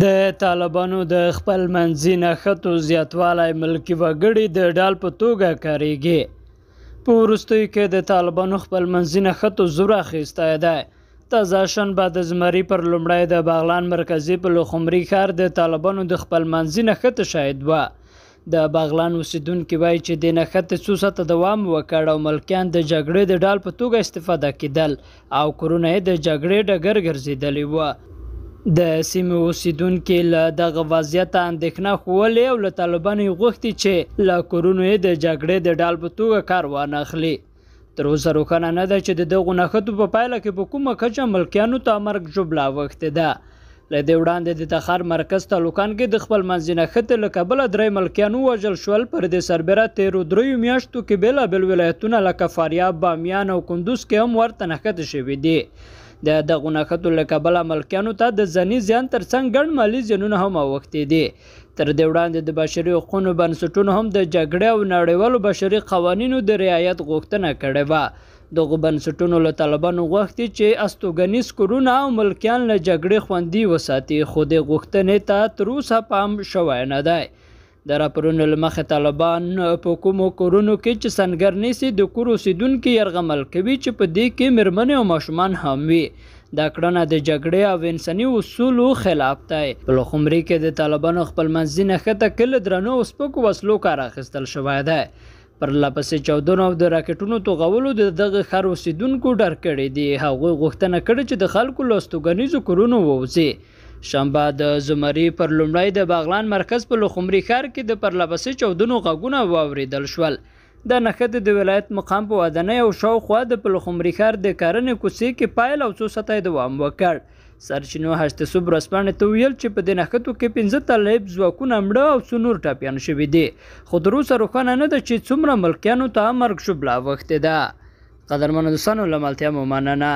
د طالبانو د خپل منځي نښتو زیاتوالی ملکی وګړي د ډال په توګه کاریږي په وروستیو کې د طالبانو خپل منځي نښتو زور اخیستی دی تازه شنبه د زمري پر لومړی د بغلان مرکزي په لوخمري ښار د طالبانو د خپل منځي نښته شاهد وه د بغلان اوسیدونکي وایي چې د نښتې څو ساعته دوام وکړ او ملکیان د جګړې د ډال په توګه استفاده کېدل او کورونه یې د جګړې ډګر ګرځېدلي وه د سیمې اوسیدونکو له دغه وضعیت اندېښنه خولې او له طالبانو غوښتي چې له کورونو د جګړې د ډال په توګه کار وانخلي تر اوسه روښانه نه ده چې د دغو نښتو په پایله کې په کومه کچه ملکیانو ته مرګ جبله وختې ده له دې وړاندې د تخار مرکز تعلقان کې د خپل منځینه خطې له کبله درې ملکیانو وژل شول پر دې سربیره تیرو دریو میاشتو کې بېلابېل ولایتونه لکه فاریاب بامیان او کندوز کې هم ورته نښتې شوي دي د دغو نښتو له کبله ملکیانو ته د ځنی زیان ترڅنګ ګڼ مالي زیانونه هم اوښتي دي تر دې وړاندې د بشري حقوقو بنسټونو هم د جګړې او نړیوالو بشري قوانینو د رعایت غوښتنه کړې وه دغه بنسټونو له طالبانو غوښتي چې استوګنیز کورونه او ملکیان له جګړې خوندي وساتي خو د غوښتنې ته تر اوسه پام شوی نه دی د راپورونو لمخه طالبان په کومو کورونو کې چې سنګرني سي د کور اوسیدونکو يرغمل کوي چې په دې کې مرمنې او ماشومان هم وي دا کړنه د جګړې او انساني اصولو خلاف ده په لخمري کې د طالبانو خپل منځینه خته کله درنو او سپکو وسلو کار اخیستل شوی ده پر لپسې چودنو او د راکټونو توغولو د دغه خر اوسیدونکو ډر کړی دی هغوی غوښتنه کړې چې د خلکو لوستوګنیزو کورونو ووځي شنبه د زمری پر لومړی د باغلان مرکز په لخمری ښار کې د پرلپسې چودنو غږونه واوریدل شول د نښته د ولایت مقام په ودانۍ او شاوخوا د پلخمری ښار د کرنې کوڅې کې پایل او څو سطحې دوام وکړ سرچینو هشت صبر اسپانې ته ویل چې په دې نښتو کې پنځه طالب ځواکونه مړه او څو نور ټاپیان شوي دي خو تر اوسه روښانه نه ده چې څومره ملکیانو ته مرګ شبلا وخت ده قدرمنو دوستانو له ملتیا مو مننه